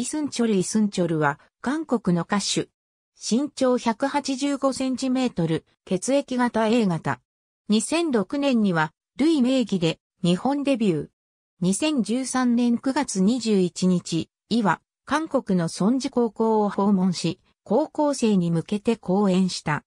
イスンチョルイスンチョルは、韓国の歌手。身長185センチメートル、血液型 A 型。2006年には、ルイ名義で、日本デビュー。2013年9月21日、イは、韓国のソンジ高校を訪問し、高校生に向けて講演した。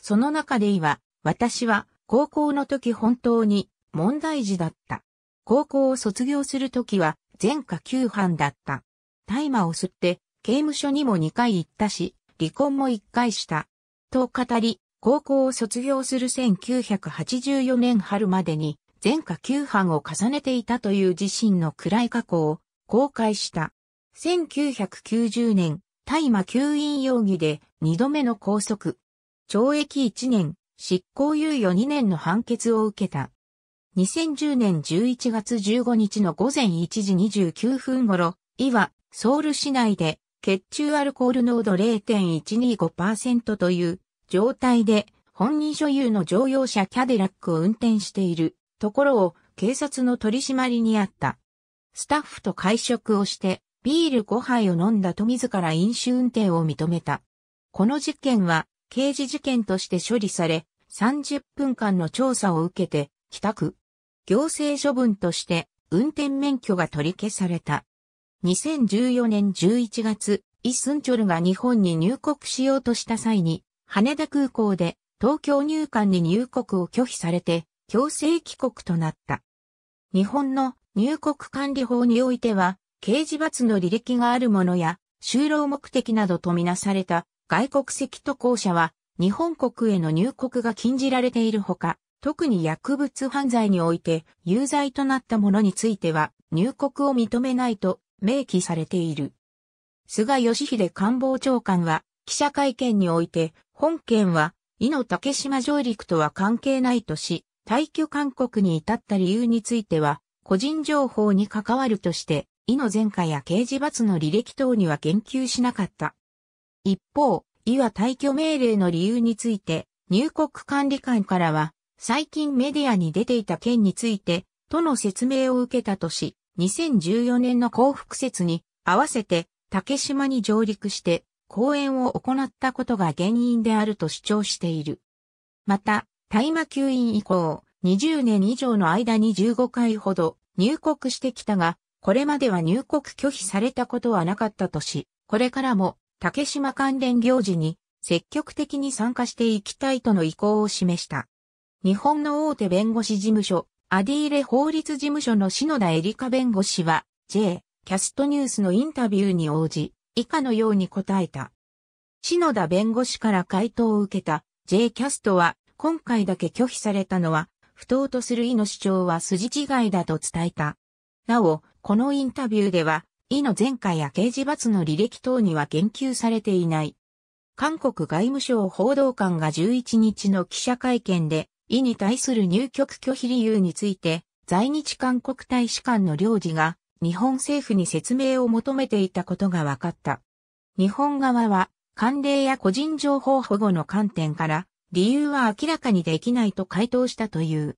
その中でイは、私は、高校の時本当に、問題児だった。高校を卒業する時は、全科休班だった。大麻を吸って、刑務所にも2回行ったし、離婚も1回した。と語り、高校を卒業する1984年春までに、前科9犯を重ねていたという自身の暗い過去を公開した。1990年、大麻吸引容疑で2度目の拘束。懲役1年、執行猶予2年の判決を受けた。2010年11月15日の午前1時29分頃、い和ソウル市内で血中アルコール濃度0.125%という状態で本人所有の乗用車キャデラックを運転しているところを警察の取り締まりにあった。スタッフと会食をしてビール5杯を飲んだと自ら飲酒運転を認めた。この事件は刑事事件として処理され30分間の調査を受けて帰宅。行政処分として運転免許が取り消された。2014年11月、イ・スンチョルが日本に入国しようとした際に、羽田空港で東京入管に入国を拒否されて、強制帰国となった。日本の入国管理法においては、刑事罰の履歴があるものや、就労目的などとみなされた外国籍渡航者は、日本国への入国が禁じられているほか、特に薬物犯罪において有罪となった者については、入国を認めないと明記されている。菅義偉官房長官は、記者会見において、本件は、伊の竹島上陸とは関係ないとし、退去勧告に至った理由については、個人情報に関わるとして、伊の前科や刑事罰の履歴等には言及しなかった。一方、伊は退去命令の理由について、入国管理官からは、最近メディアに出ていた件について、との説明を受けたとし、2014年の幸福節に合わせて竹島に上陸して講演を行ったことが原因であると主張している。また、大麻吸引以降、20年以上の間に15回ほど入国してきたが、これまでは入国拒否されたことはなかったとし、これからも竹島関連行事に積極的に参加していきたいとの意向を示した。日本の大手弁護士事務所、アディーレ法律事務所の篠田エリカ弁護士は、J、キャストニュースのインタビューに応じ、以下のように答えた。篠田弁護士から回答を受けた J キャストは、今回だけ拒否されたのは、不当とする意の主張は筋違いだと伝えた。なお、このインタビューでは、意の前科や刑事罰の履歴等には言及されていない。韓国外務省報道官が11日の記者会見で、意に対する入局拒否理由について、在日韓国大使館の領事が日本政府に説明を求めていたことが分かった。日本側は、慣例や個人情報保護の観点から、理由は明らかにできないと回答したという。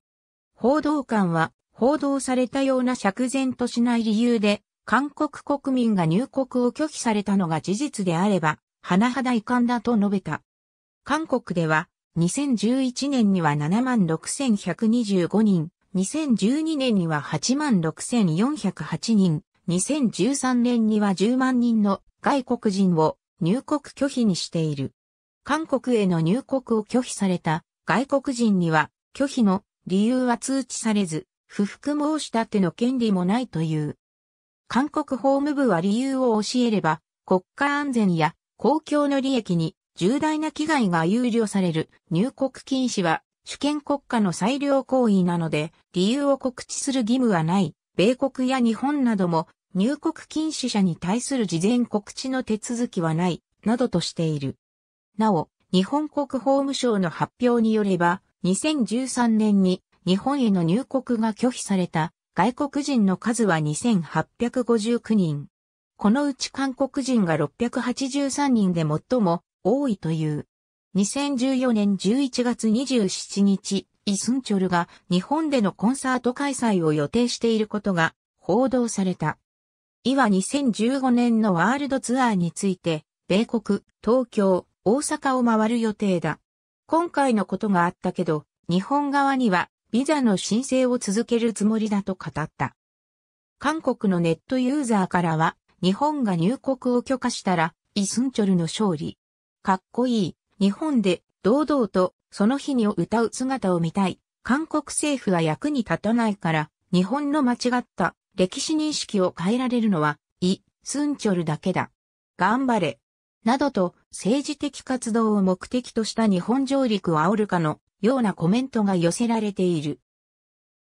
報道官は、報道されたような釈然としない理由で、韓国国民が入国を拒否されたのが事実であれば、甚だ遺憾だと述べた。韓国では、2011年には76,125人、2012年には86,408人、2013年には10万人の外国人を入国拒否にしている。韓国への入国を拒否された外国人には拒否の理由は通知されず、不服申し立ての権利もないという。韓国法務部は理由を教えれば国家安全や公共の利益に重大な危害が憂慮される入国禁止は主権国家の裁量行為なので理由を告知する義務はない。米国や日本なども入国禁止者に対する事前告知の手続きはない、などとしている。なお、日本国法務省の発表によれば、2013年に日本への入国が拒否された外国人の数は2859人。このうち韓国人が683人で最も多いという。2014年11月27日、イスンチョルが日本でのコンサート開催を予定していることが報道された。イは2015年のワールドツアーについて、米国、東京、大阪を回る予定だ。今回のことがあったけど、日本側にはビザの申請を続けるつもりだと語った。韓国のネットユーザーからは、日本が入国を許可したら、イスンチョルの勝利、かっこいい、日本で堂々とその日にを歌う姿を見たい。韓国政府は役に立たないから、日本の間違った歴史認識を変えられるのは、イ・スンチョルだけだ。頑張れ。などと政治的活動を目的とした日本上陸を煽るかのようなコメントが寄せられている。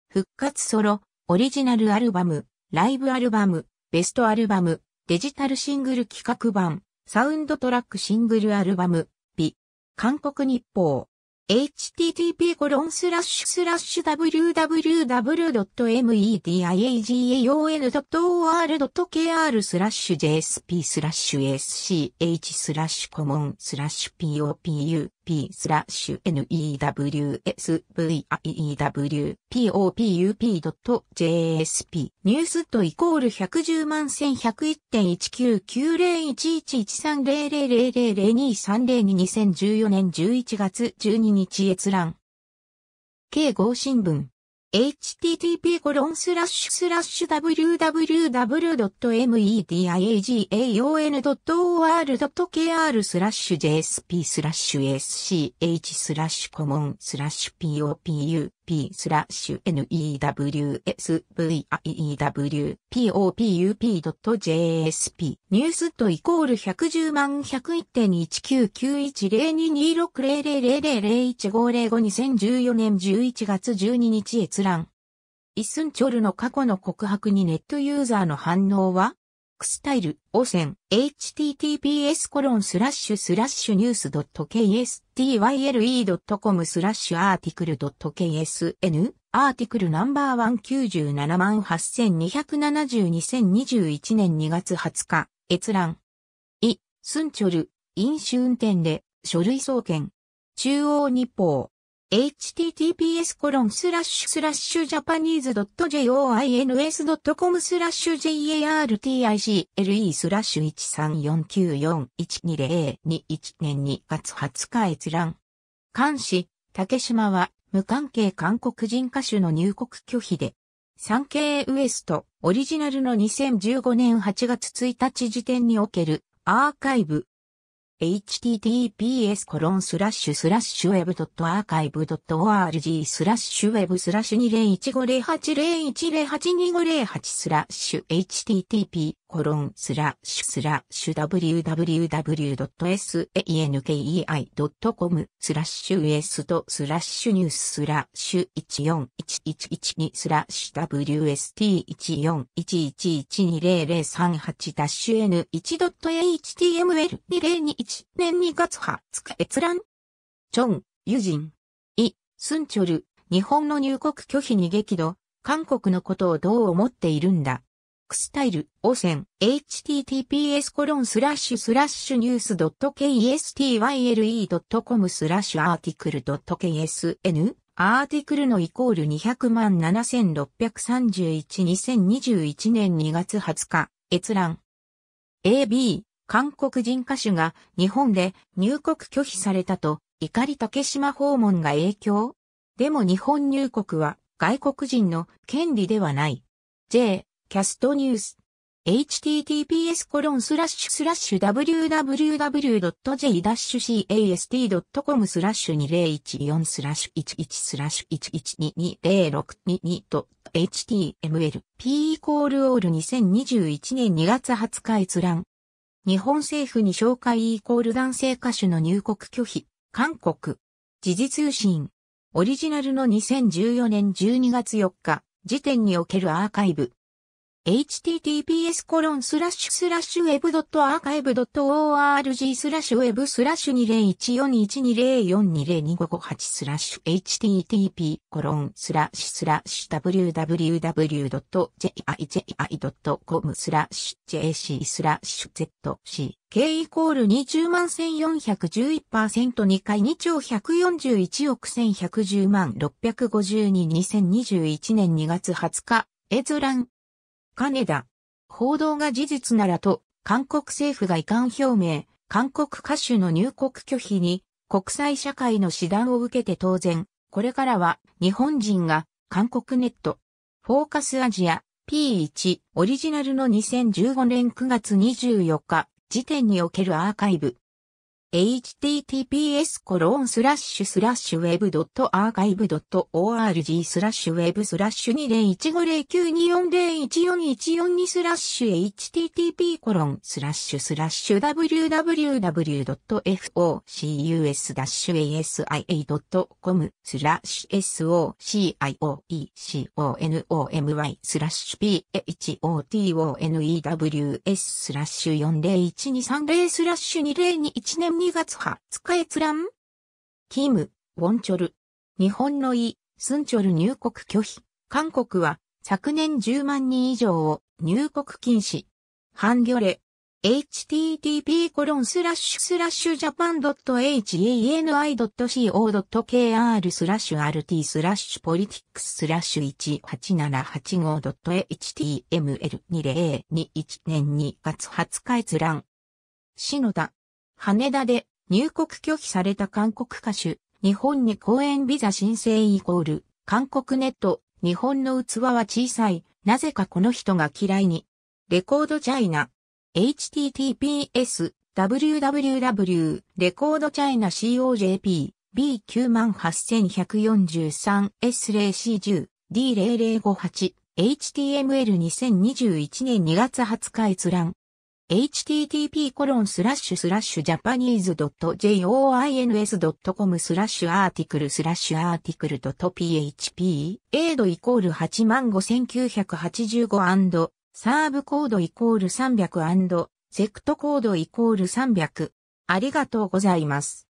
復活ソロ、オリジナルアルバム、ライブアルバム、ベストアルバム、デジタルシングル企画版、サウンドトラックシングルアルバム、B、韓国日報。http コロンスラッシュスラッシュ w w w m e d i a g a o n o r k r スラッシュ jsp スラッシュ sch スラッシュコモンスラッシュ popu p スラッシュ newsviewpop.jsp ニュースとイコール110万1101990111300002302014 1年11月12日閲覧。慶合新聞 http コロンスラッシュスラッシュ www.mediaagaon.or.kr スラッシュ jsp スラッシュ sch スラッシュコモンスラッシュ popu p スラッシュ newsviewpop.jsp ニュースとイコール110万101.199102260000015052014年11月12日閲覧。イスンチョルの過去の告白にネットユーザーの反応はスタイル、汚染、https コロンスラッシュスラッシュニュース .kstyle.com スラッシュアーティクル .ksn アーティクルナンバーワ九9 7万8 2 7二2二十一年2月20日、閲覧。い、スンチョル、飲酒運転で、書類送検。中央日報。https コロンスラッシュスラッシュジャパニーズ .joins.com スラッシュ jarticle スラッシュ134941202年2月20日閲覧。監視、竹島は無関係韓国人歌手の入国拒否で、産経ウエストオリジナルの2015年8月1日時点におけるアーカイブ https コロンスラッシュスラッシュ web.archive.org スラッシュウェブスラッシュ20150801082508スラッシュ http コロンスラッシュスラッシュ www.sankei.com スラッシュウエストスラッシュニューススラッシュ1 4 1 1 1 2スラッシュ WST1411120038 ダッシュ N1.html2021 年2月20日閲覧チョン、ユジン、イ、スンチョル、日本の入国拒否に激怒、韓国のことをどう思っているんだクスタイル、汚染、https コロンスラッシュスラッシュニュース .kstyle.com スラッシュアーティクル .ksn アーティクルのイコール200万76312021年2月20日、閲覧。AB、韓国人歌手が日本で入国拒否されたと、怒り竹島訪問が影響でも日本入国は外国人の権利ではない。J、キャストニュース。https コロンスラッシュスラッシュ www.j-cast.com スラッシュ2014スラッシュ11スラッシュ 1122062.html p イコールオール2021年2月20日閲覧。日本政府に紹介イコール男性歌手の入国拒否。韓国。時事通信。オリジナルの2014年12月4日時点におけるアーカイブ。https コロンスラッシュスラッシュウェブドットアーカイブドット org スラッシュウェブスラッシュ20141204202558スラッシュ http コロンスラッシュスラッシュ www.jij.com スラッシュ jc スラッシュ zc K イコール20万 1411%2 回2兆141億1110万652 2021年2月20日閲覧金田。報道が事実ならと、韓国政府が遺憾表明、韓国歌手の入国拒否に、国際社会の指弾を受けて当然、これからは日本人が韓国ネット、フォーカスアジア P1 オリジナルの2015年9月24日時点におけるアーカイブ https コロンスラッシュスラッシュウェブドットアーカイブドット org スラッシュウェブスラッシュ2 0 1 5 0 9 2 4 0 1 4 1 2スラッシュ http コロンスラッシュスラッシュ www.focus-asi.com スラッシュ socioeconomy スラッシュ photone ws スラッシュ401230スラッシュ2021年2月20日閲覧キム、ウォンチョル。日本のイ、スンチョル入国拒否。韓国は昨年10万人以上を入国禁止。ハンギョレ。http コロンスラッシュスラッシュジャパン .heni.co.kr スラッシュ rt スラッシュポリティックスラッシュ 18785.html2021 年2月20日閲覧。篠田。羽田で入国拒否された韓国歌手、日本に公演ビザ申請イコール、韓国ネット、日本の器は小さい、なぜかこの人が嫌いに。レコードチャイナ、https, www, レコードチャイナ COJP、B98143S0C10、D0058、HTML2021 年2月20日閲覧。http://japanese.joins.com スラッシュアーティクルスラッシュアーティクルト .php エイドイコール85985サーブコードイコール300セクトコードイコール300ありがとうございます。